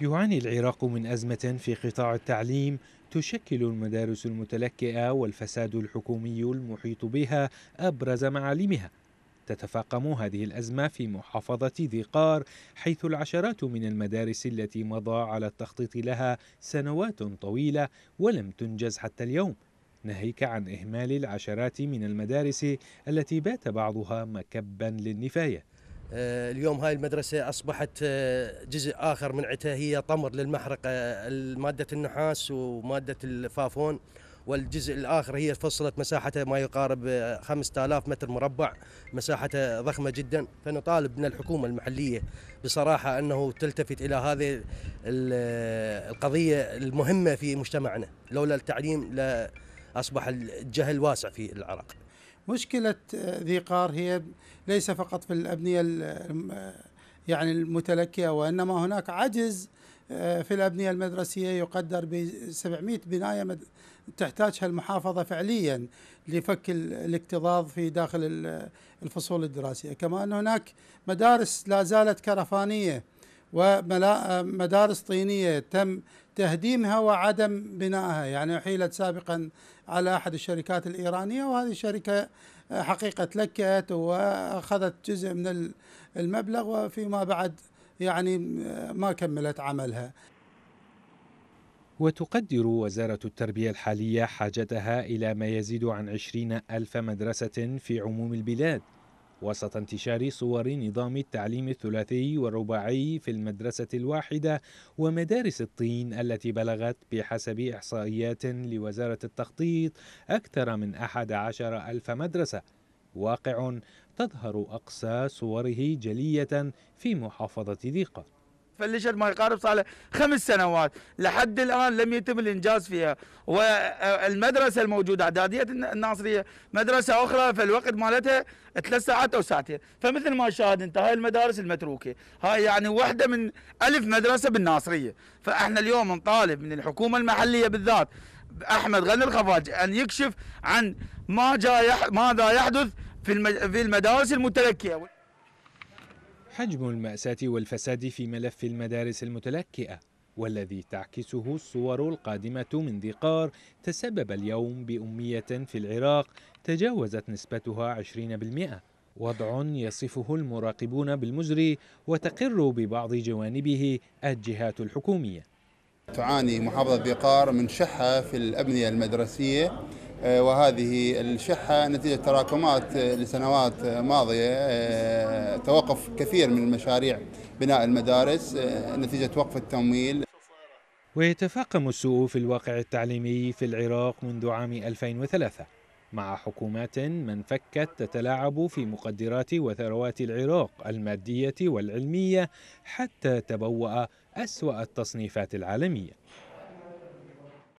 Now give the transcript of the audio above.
يعاني العراق من أزمة في قطاع التعليم تشكل المدارس المتلكئة والفساد الحكومي المحيط بها أبرز معالمها تتفاقم هذه الأزمة في محافظة ذي قار حيث العشرات من المدارس التي مضى على التخطيط لها سنوات طويلة ولم تنجز حتى اليوم ناهيك عن إهمال العشرات من المدارس التي بات بعضها مكبا للنفاية آه، اليوم هاي المدرسة أصبحت آه، جزء آخر من عتها هي طمر للمحرقة آه، مادة النحاس ومادة الفافون والجزء الآخر هي فصلت مساحتها ما يقارب 5000 متر مربع مساحتها ضخمة جدا فنطالب من الحكومة المحلية بصراحة أنه تلتفت إلى هذه القضية المهمة في مجتمعنا لولا التعليم لأصبح الجهل واسع في العراق مشكلة ذي قار هي ليس فقط في الأبنية يعني المتلكئة وإنما هناك عجز آه، في الأبنية المدرسية يقدر ب 700 بناية تحتاجها المحافظة فعليا لفك الاكتظاظ في داخل الفصول الدراسية كما أن هناك مدارس لا زالت كرفانية ومدارس طينية تم تهديمها وعدم بنائها يعني أحيلت سابقا على أحد الشركات الإيرانية وهذه الشركة حقيقة تلكأت وأخذت جزء من المبلغ وفيما بعد يعني ما كملت عملها وتقدر وزارة التربية الحالية حاجتها إلى ما يزيد عن عشرين ألف مدرسة في عموم البلاد وسط انتشار صور نظام التعليم الثلاثي والرباعي في المدرسة الواحدة ومدارس الطين التي بلغت بحسب إحصائيات لوزارة التخطيط أكثر من 11 ألف مدرسة واقع تظهر أقصى صوره جلية في محافظة ذيقة فلشت ما يقارب صار خمس سنوات لحد الان لم يتم الانجاز فيها والمدرسه الموجوده اعداديه الناصريه مدرسه اخرى فالوقت مالتها ثلاث ساعات او ساعتين فمثل ما شاهد انت هاي المدارس المتروكه هاي يعني واحده من ألف مدرسه بالناصريه فاحنا اليوم نطالب من الحكومه المحليه بالذات احمد غني الخفاج ان يكشف عن ما جاي ماذا يحدث في المدارس المتلكيه حجم المأساة والفساد في ملف المدارس المتلكئة والذي تعكسه الصور القادمة من ذقار تسبب اليوم بأمية في العراق تجاوزت نسبتها 20% وضع يصفه المراقبون بالمزري وتقر ببعض جوانبه الجهات الحكومية تعاني محافظة ذقار من شحة في الأبنية المدرسية آه، وهذه الشحة نتيجة تراكمات آه، لسنوات آه، ماضية توقف كثير من مشاريع بناء المدارس نتيجة وقف التمويل ويتفاقم السوء في الواقع التعليمي في العراق منذ عام 2003 مع حكومات من فكت تتلاعب في مقدرات وثروات العراق المادية والعلمية حتى تبوأ أسوأ التصنيفات العالمية